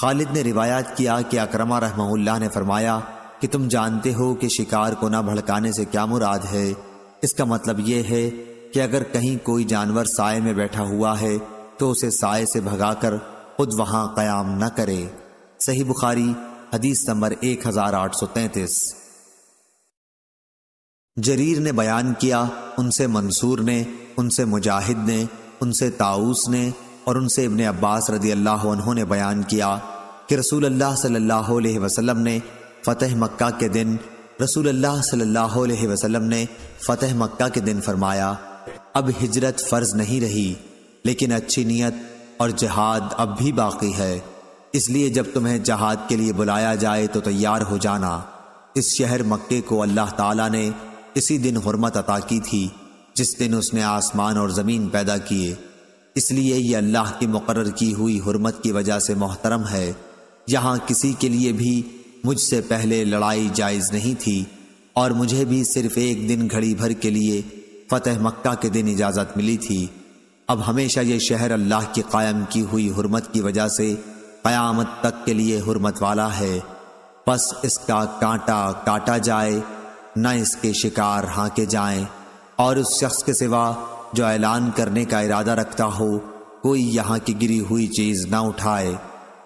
Speaker 1: खालिद ने रिवायात किया कि अक्रमा रहमल्ला ने फरमाया कि तुम जानते हो कि शिकार को ना भड़काने से क्या मुराद है इसका मतलब ये है कि अगर कहीं कोई जानवर साय में बैठा हुआ है तो उसे साय से भगाकर खुद वहां कयाम न करे सही बुखारी हदीस नंबर एक हजार आठ सौ तैतीस जरीर ने बयान किया उनसे मंसूर ने उनसे मुजाहिद ने उनसे ताऊस ने और उनसे इबन अब्बास रदी अल्लाह उन्होंने बयान किया कि रसूल अल्लाह सल्लल्लाहु अलैहि वसल्लम ने फतेह मक्का के दिन रसूलुल्लाह सल्लल्लाहु अलैहि वसल्लम ने फतेह मक्का के दिन फरमाया अब हिजरत फ़र्ज नहीं रही लेकिन अच्छी नीयत और जहाद अब भी बाकी है इसलिए जब तुम्हें जहाद के लिए बुलाया जाए तो तैयार हो जाना इस शहर मक्के को अल्लाह ताला ने इसी दिन हरमत अता की थी जिस दिन उसने आसमान और ज़मीन पैदा किए इसलिए ये अल्लाह की मुकर की हुई हरमत की वजह से मोहतरम है यहाँ किसी के लिए भी मुझसे पहले लड़ाई जायज़ नहीं थी और मुझे भी सिर्फ एक दिन घड़ी भर के लिए फतेह मक्का के दिन इजाज़त मिली थी अब हमेशा ये शहर अल्लाह की कायम की हुई हुरमत की वजह से क़यामत तक के लिए हुरमत वाला है बस इसका कांटा काटा जाए न इसके शिकार हाँके जाएं और उस शख्स के सिवा जो ऐलान करने का इरादा रखता हो कोई यहाँ की गिरी हुई चीज़ ना उठाए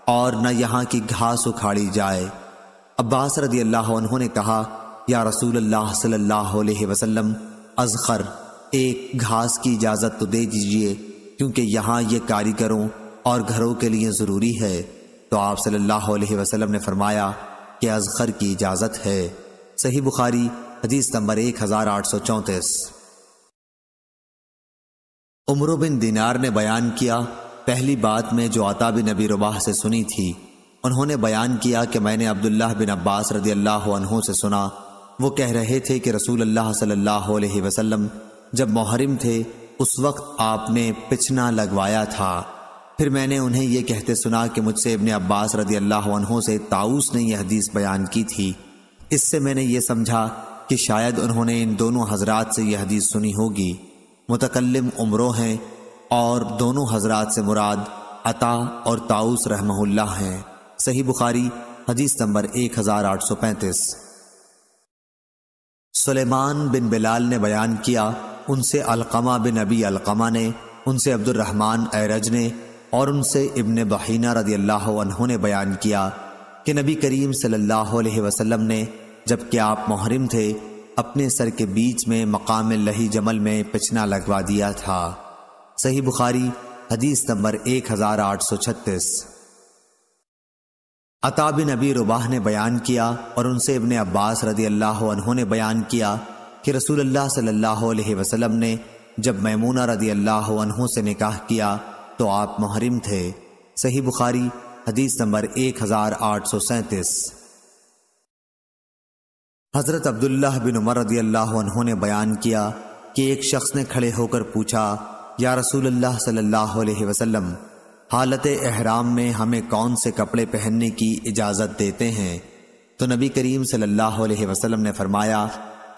Speaker 1: और न यहाँ की घास उखाड़ी जाए अब्बास रदी अल्लाह ने कहा या रसूल अल्लाह सल्लल्लाहु अलैहि वसल्लम अजखर एक घास की इजाज़त तो दे दीजिए क्योंकि यहाँ ये कारीगरों और घरों के लिए ज़रूरी है तो आप सल्लल्लाहु अलैहि वसल्लम ने फरमाया कि अजखर की इजाज़त है सही बुखारी हदीस नंबर एक हज़ार आठ सौ चौंतीस उम्र बिन दिनार ने बयान किया पहली बात में जो आता बिन नबी रुबाह से सुनी थी उन्होंने बयान किया कि मैंने अब्दुल्लाह बिन अब्बास रदी अल्लाह से सुना वो कह रहे थे कि रसूल अल्लाह सल्लल्लाहु अलैहि वसल्लम जब मुहरम थे उस वक्त आपने पिछना लगवाया था फिर मैंने उन्हें यह कहते सुना कि मुझसे इबन अब्बास रदी अल्लाह से ताउस ने यह हदीस बयान की थी इससे मैंने ये समझा कि शायद उन्होंने इन दोनों हजरात से यह हदीस सुनी होगी मुतकलम उम्रों हैं और दोनों हजरात से मुराद अता और ताउस रहमहुल्ला हैं सही बुखारी हदीस नंबर 1835 सुलेमान बिन बिलाल ने बयान किया उनसे अलकमा बिन अबी अलकमा ने उनसे अब्दुलरहमान एरज ने और उनसे इबन बहीना रदी अल्लाह ने बयान किया कि नबी करीम सल्लल्लाहु अलैहि वसल्लम ने जबकि आप मुहरम थे अपने सर के बीच में मकाम लही जमल में पिछना लगवा दिया था सही बुखारी हदीस नंबर 1836 अता बिन अबी रुबाह ने बयान किया और उनसे इबन अब्बास रदी अल्लाह ने बयान किया कि रसूल अल्लाह सल्लल्लाहु अलैहि वसल्लम ने जब मैमूना रदी अल्लाह से निकाह किया तो आप मुहरिम थे सही बुखारी हदीस नंबर एक हजार आठ सौ सैंतीस हजरत अब्दुल्लाह बिन उमर रदी अल्लाह ने बयान किया कि एक शख्स ने खड़े होकर पूछा या रसूल अल्लाह सल्लल्लाहु अलैहि वसल्लम हालत अहराम में हमें कौन से कपड़े पहनने की इजाज़त देते हैं तो नबी करीम सल्लल्लाहु अलैहि वसल्लम ने फरमाया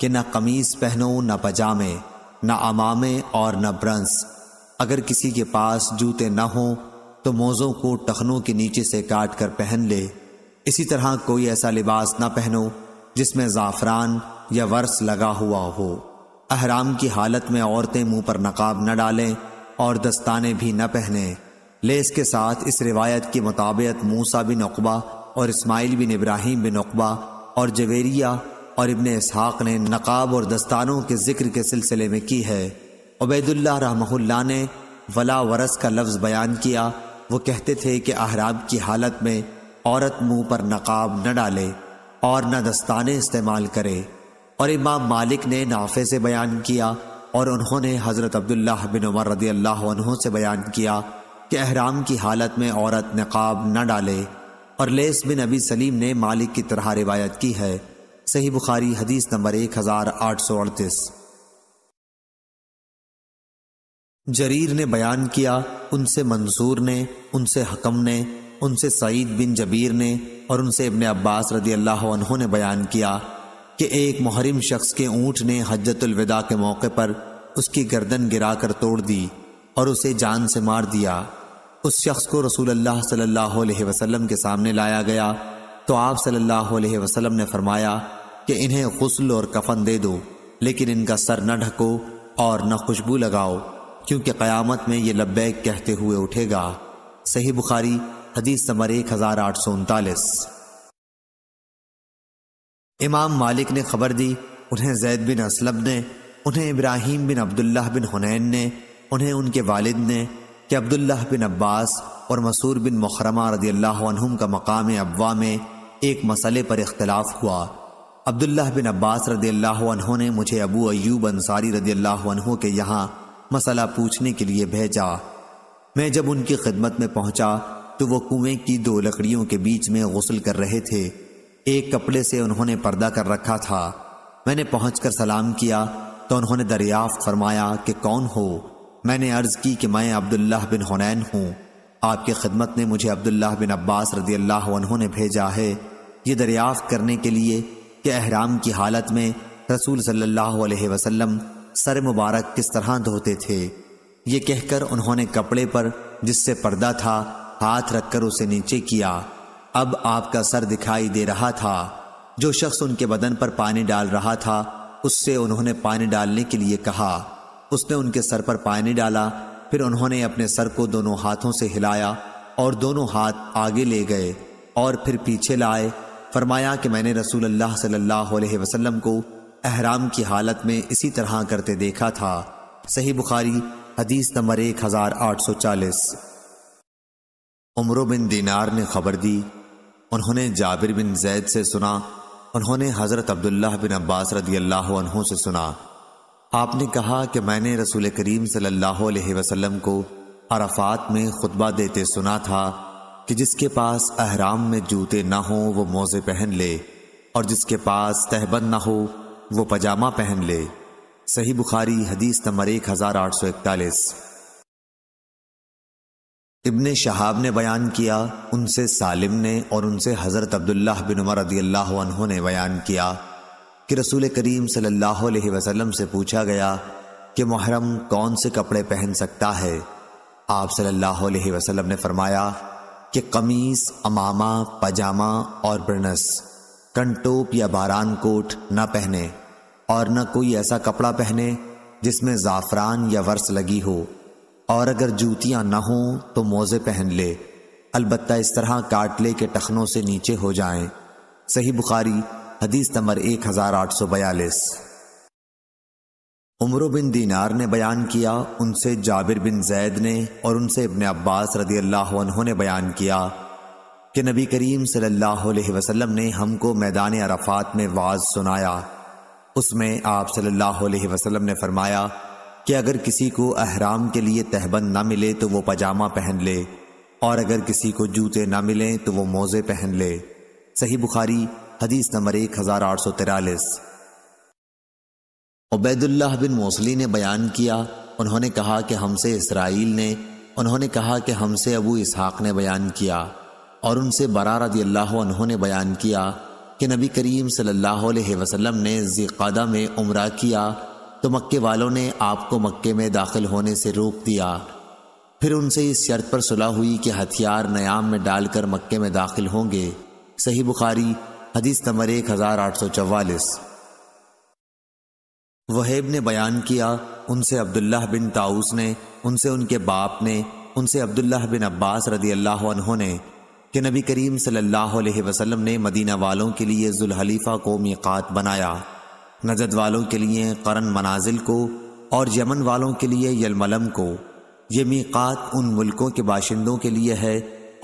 Speaker 1: कि न कमीज़ पहनो न पजामे न अमामे और न ब्रंस अगर किसी के पास जूते न हों तो मोज़ों को टखनों के नीचे से काट कर पहन ले इसी तरह कोई ऐसा लिबास न पहनो जिसमें ज़ाफ़रान या वर्स लगा हुआ हो अहराम की हालत में औरतें मुंह पर नकाब न डालें और दस्ताने भी न पहनें ले इसके साथ इस रिवायत के मुताबिक मूसा बिन अकबा और इस्माइल बिन इब्राहिम बिन अकबा और जवेरिया और इबन इसहाक ने नकाब और दस्तानों के जिक्र के सिलसिले में की है उबैदुल्ला रहमहुल्ला ने वला वरस का लफ्ज़ बयान किया वो कहते थे कि अहराब की हालत में औरत मुंह पर नकाब न डाले और न दस्ताने इस्तेमाल करे और इमाम मालिक ने नाफे से बयान किया और उन्होंने हज़रत अब्दुल्ला बिन उमर रदी अल्लाह से बयान किया कि अहराम की हालत में औरत नकाब न डाले और लेस बिन अबी सलीम ने मालिक की तरह रिवायत की है सही बुखारी हदीस नंबर एक हजार आठ सौ अड़तीस जरीर ने बयान किया उनसे मंसूर ने उनसे हकम ने उनसे सईद बिन जबीर ने और उनसे इबन अब्बास रदी अल्लाह ने बयान किया कि एक मुहरिम शख्स के ऊँट ने हजतुलविदा के मौके पर उसकी गर्दन गिराकर तोड़ दी और उसे जान से मार दिया उस शख्स को रसूल अल्लाह सल्लल्लाहु अलैहि वसल्लम के सामने लाया गया तो आप सल्लल्लाहु अलैहि वसल्लम ने फरमाया कि इन्हें गसल और कफन दे दो लेकिन इनका सर न ढको और न खुशबू लगाओ क्योंकि क़यामत में ये लब्बैक कहते हुए उठेगा सही बुखारी हदीस नंबर एक हज़ार आठ सौ उनतालीस इमाम मालिक ने खबर दी उन्हें जैद बिन असलम ने उन्हें इब्राहिम बिन अब्दुल्ला बिन हुनैन ने उन्हें उनके वालिद ने कि अब्दुल्लाह बिन अब्बास और मसूर बिन मुखरमा रदी अल्लाहम का मकाम अब्वा में एक मसले पर इख्तलाफ हुआ अब्दुल्लाह बिन अब्बास रदी अल्लाह ने मुझे अबू अयूब अंसारी रदी अल्लाह के यहाँ मसला पूछने के लिए भेजा मैं जब उनकी खिदमत में पहुंचा तो वो कुएं की दो लकड़ियों के बीच में गसल कर रहे थे एक कपड़े से उन्होंने पर्दा कर रखा था मैंने पहुंचकर सलाम किया तो उन्होंने दरियाफ्त फरमाया कि कौन हो मैंने अर्ज की कि मैं अब्दुल्ला बिन हुनैन हूँ आपकी खिदमत ने मुझे अब्दुल्ला बिन अब्बास रदी अल्लाह ने भेजा है ये दरियाफ्त करने के लिए कि अहराम की हालत में रसूल सल्लल्लाहु अलैहि वसल्लम सर मुबारक किस तरह धोते थे ये कहकर उन्होंने कपड़े पर जिससे पर्दा था हाथ रखकर उसे नीचे किया अब आपका सर दिखाई दे रहा था जो शख्स उनके बदन पर पानी डाल रहा था उससे उन्होंने पानी डालने के लिए कहा उसने उनके सर पर पानी डाला फिर उन्होंने अपने सर को दोनों हाथों से हिलाया और दोनों हाथ आगे ले गए और फिर पीछे लाए फरमाया कि मैंने रसूल अल्लाह सल्लल्लाहु अलैहि वसल्लम को अहराम की हालत में इसी तरह करते देखा था सही बुखारी हदीस नंबर एक हजार आठ सौ चालीस उम्र बिन दीनार ने खबर दी उन्होंने जाबिर बिन जैद से सुना उन्होंने हज़रत अब्दुल्ला बिन अब्बास रदी अल्लाह से सुना आपने कहा कि मैंने रसूल करीम सल्लल्लाहु अलैहि वसल्लम को अराफात में खुतबा देते सुना था कि जिसके पास अहराम में जूते ना हो वो मोज़े पहन ले और जिसके पास तहबंद ना हो वो पजामा पहन ले सही बुखारी हदीस नंबर एक हजार आठ सौ इकतालीस इबन शहाब ने बयान किया उनसे सालिम ने और उनसे हज़रत अब्दुल्ला बिन उमर रदी अल्लाह ने बयान किया कि रसूल करीम सल्लल्लाहु अलैहि वसल्लम से पूछा गया कि मुहरम कौन से कपड़े पहन सकता है आप सल्लल्लाहु अलैहि वसल्लम ने फरमाया कि कमीज अमामा पजामा और ब्रनस कंटोप या बारान कोट न पहने और न कोई ऐसा कपड़ा पहने जिसमें ज़ाफ़रान या वर्स लगी हो और अगर जूतियां न हों तो मोज़े पहन ले अलबत्ता इस तरह ले के टखनों से नीचे हो जाएं। सही बुखारी हदीस नंबर एक हजार आठ सौ बयालीस उम्र बिन दीनार ने बयान किया उनसे जाबिर बिन जैद ने और उनसे इबन अब्बास रदी अल्लाह ने बयान किया कि नबी करीम सल्लल्लाहु अलैहि वसल्लम ने हमको मैदान अरफात में वाज सुनाया उसमें आप सल्लल्लाहु अलैहि वसल्लम ने फरमाया कि अगर किसी को अहराम के लिए तहबंद ना मिले तो वो पजामा पहन ले और अगर किसी को जूते ना मिलें तो वो मोज़े पहन ले सही बुखारी हदीस नंबर एक हज़ार आठ सौ तिरालीस उबैदुल्लाह बिन मोसली ने बयान किया उन्होंने कहा कि हमसे इसराइल ने उन्होंने कहा कि हमसे अबू इसहाक ने बयान किया और उनसे बरा अल्लाह उन्होंने बयान किया कि नबी करीम सल्लल्लाहु अलैहि वसल्लम ने ज़िकादा में उम्र किया तो मक्के वालों ने आपको मक्के में दाखिल होने से रोक दिया फिर उनसे इस शर्त पर सुलह हुई कि हथियार नयाम में डालकर मक्के में दाखिल होंगे सही बुखारी हदीस नंबर एक हज़ार आठ सौ चवालीस वहेब ने बयान किया उनसे अब्दुल्लाह बिन ताउस ने उनसे उनके बाप ने उनसे अब्दुल्लाह बिन अब्बास रदी अल्लाह ने कि नबी करीम सल्लल्लाहु अलैहि वसल्लम ने मदीना वालों के लिए जुल्हलीफ़ा को मीकात बनाया नजद वालों के लिए करन मनाजिल को और यमन वालों के लिए यलमलम को ये मीकात उन मुल्कों के बाशिंदों के लिए है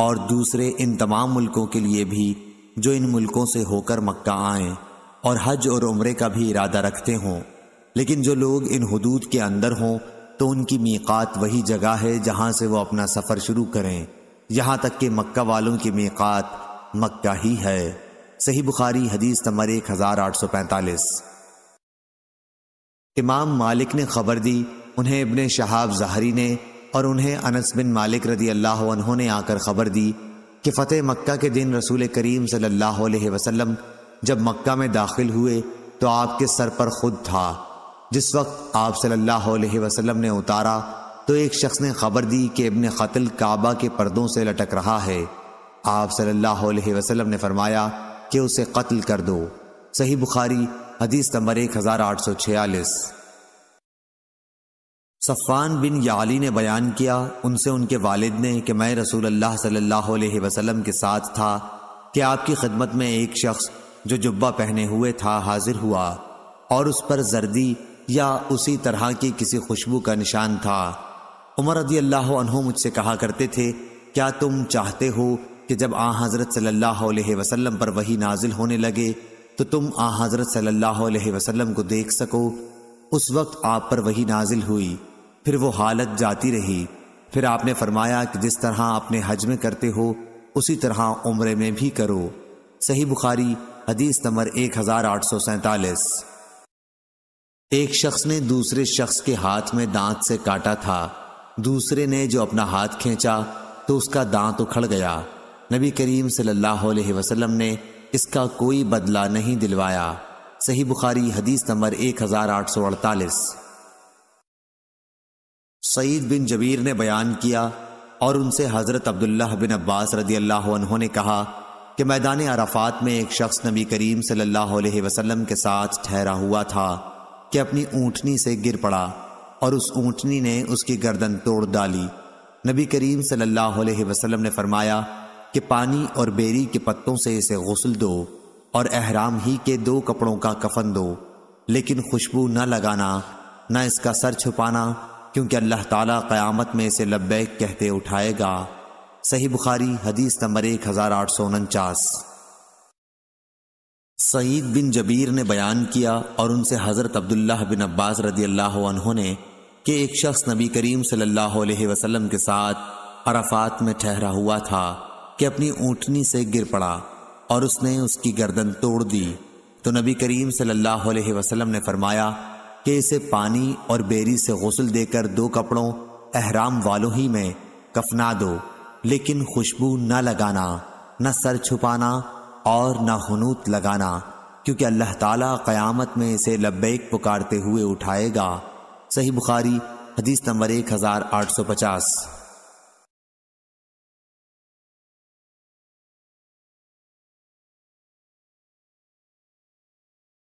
Speaker 1: और दूसरे इन तमाम मुल्कों के लिए भी जो इन मुल्कों से होकर मक्का आएं और हज और उम्रे का भी इरादा रखते हों लेकिन जो लोग इन हदूद के अंदर हों तो उनकी मीकात वही जगह है जहाँ से वो अपना सफ़र शुरू करें यहाँ तक कि मक्का वालों की मीकात मक्का ही है सही बुखारी हदीस नंबर एक हज़ार आठ सौ पैंतालीस इमाम मालिक ने खबर दी उन्हें इबन शहाब जहरी ने और उन्हें अनस बिन मालिक रदी अल्लाह ने आकर खबर दी कि फ़तेह मक्का के दिन रसूल करीम सल्लल्लाहु अलैहि वसल्लम जब मक्का में दाखिल हुए तो आपके सर पर खुद था जिस वक्त आप सल्लल्लाहु अलैहि वसल्लम ने उतारा तो एक शख्स ने खबर दी कि इबन कतल काबा के पर्दों से लटक रहा है आप सल्लल्लाहु अलैहि वसल्लम ने फरमाया कि उसे कत्ल कर दो सही बुखारी हदीस नंबर एक हज़ार आठ सौ छियालीस सफ़ान बिन याली ने बयान किया उनसे उनके वालिद ने कि मैं रसूल अल्लाह सल्लल्लाहु अलैहि वसल्लम के साथ था कि आपकी खिदमत में एक शख्स जो जुब्बा पहने हुए था हाजिर हुआ और उस पर जर्दी या उसी तरह की किसी खुशबू का निशान था उमर रदी अल्लाह मुझसे कहा करते थे क्या तुम चाहते हो कि जब आ हज़रत सल्लल्लाहु अलैहि वसल्लम पर वही नाजिल होने लगे तो तुम आ हज़रत सल्लल्लाहु अलैहि वसल्लम को देख सको उस वक्त आप पर वही नाजिल हुई फिर वो हालत जाती रही फिर आपने फरमाया कि जिस तरह अपने हज में करते हो उसी तरह उम्र में भी करो सही बुखारी हदीस नंबर एक हजार आठ सौ सैतालीस एक शख्स ने दूसरे शख्स के हाथ में दांत से काटा था दूसरे ने जो अपना हाथ खींचा तो उसका दांत उखड़ गया नबी करीम सल्लल्लाहु अलैहि वसल्लम ने इसका कोई बदला नहीं दिलवाया सही बुखारी हदीस नंबर एक हजार आठ सौ अड़तालीस सईद बिन जबीर ने बयान किया और उनसे हज़रत अब्दुल्ला बिन अब्बास रदी अल्लाह ने कहा कि मैदान अराफ़ात में एक शख्स नबी करीम सल्लल्लाहु अलैहि वसल्लम के साथ ठहरा हुआ था कि अपनी ऊँटनी से गिर पड़ा और उस ऊँटनी ने उसकी गर्दन तोड़ डाली नबी करीम सल्लल्लाहु अलैहि वसल्लम ने फरमाया कि पानी और बेरी के पत्तों से इसे गसल दो और अहराम ही के दो कपड़ों का कफन दो लेकिन खुशबू न लगाना न इसका सर छुपाना क्योंकि अल्लाह ताला क़यामत में इसे लब्बैक कहते उठाएगा सही बुखारी हदीस नंबर एक हज़ार आठ सौ उनचास सईद बिन जबीर ने बयान किया और उनसे हज़रत अब्दुल्लाह बिन अब्बास रदी अल्लाह ने कि एक शख्स नबी करीम सल्लल्लाहु अलैहि वसल्लम के साथ अरफात में ठहरा हुआ था कि अपनी ऊँटनी से गिर पड़ा और उसने उसकी गर्दन तोड़ दी तो नबी करीम सल्लल्लाहु अलैहि वसल्लम ने फरमाया कि इसे पानी और बेरी से गसल देकर दो कपड़ों अहराम वालों ही में कफना दो लेकिन खुशबू न लगाना न सर छुपाना और न हनूत लगाना क्योंकि अल्लाह ताला क़यामत में इसे लब्बैक पुकारते हुए उठाएगा सही बुखारी हदीस नंबर एक हज़ार आठ सौ पचास